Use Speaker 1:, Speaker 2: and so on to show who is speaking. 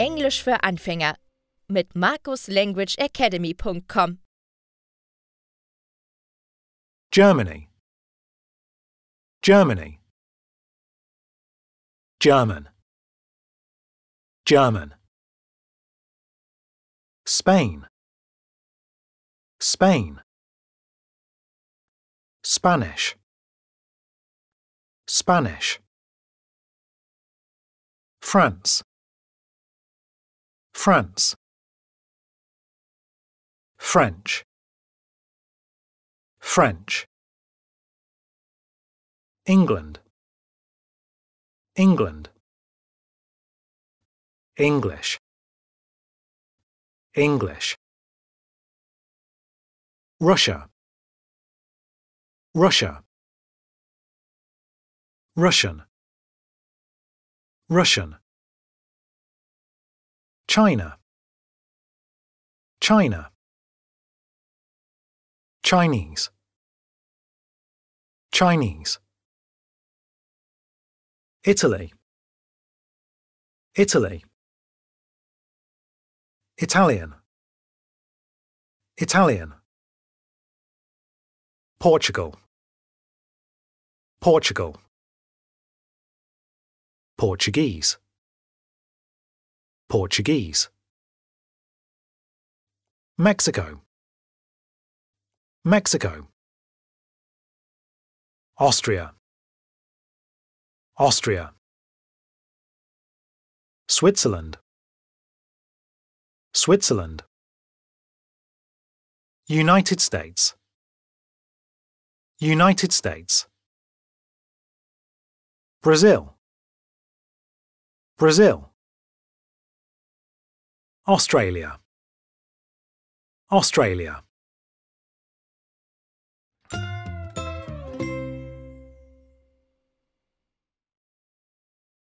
Speaker 1: Englisch für Anfänger mit markuslanguageacademy.com Germany Germany German German Spain Spain Spanish Spanish France France French French England England English English Russia Russia Russian Russian China China Chinese Chinese Italy Italy Italian Italian Portugal Portugal Portuguese Portuguese. Mexico. Mexico. Austria. Austria. Switzerland. Switzerland. United States. United States. Brazil. Brazil. Australia. Australia.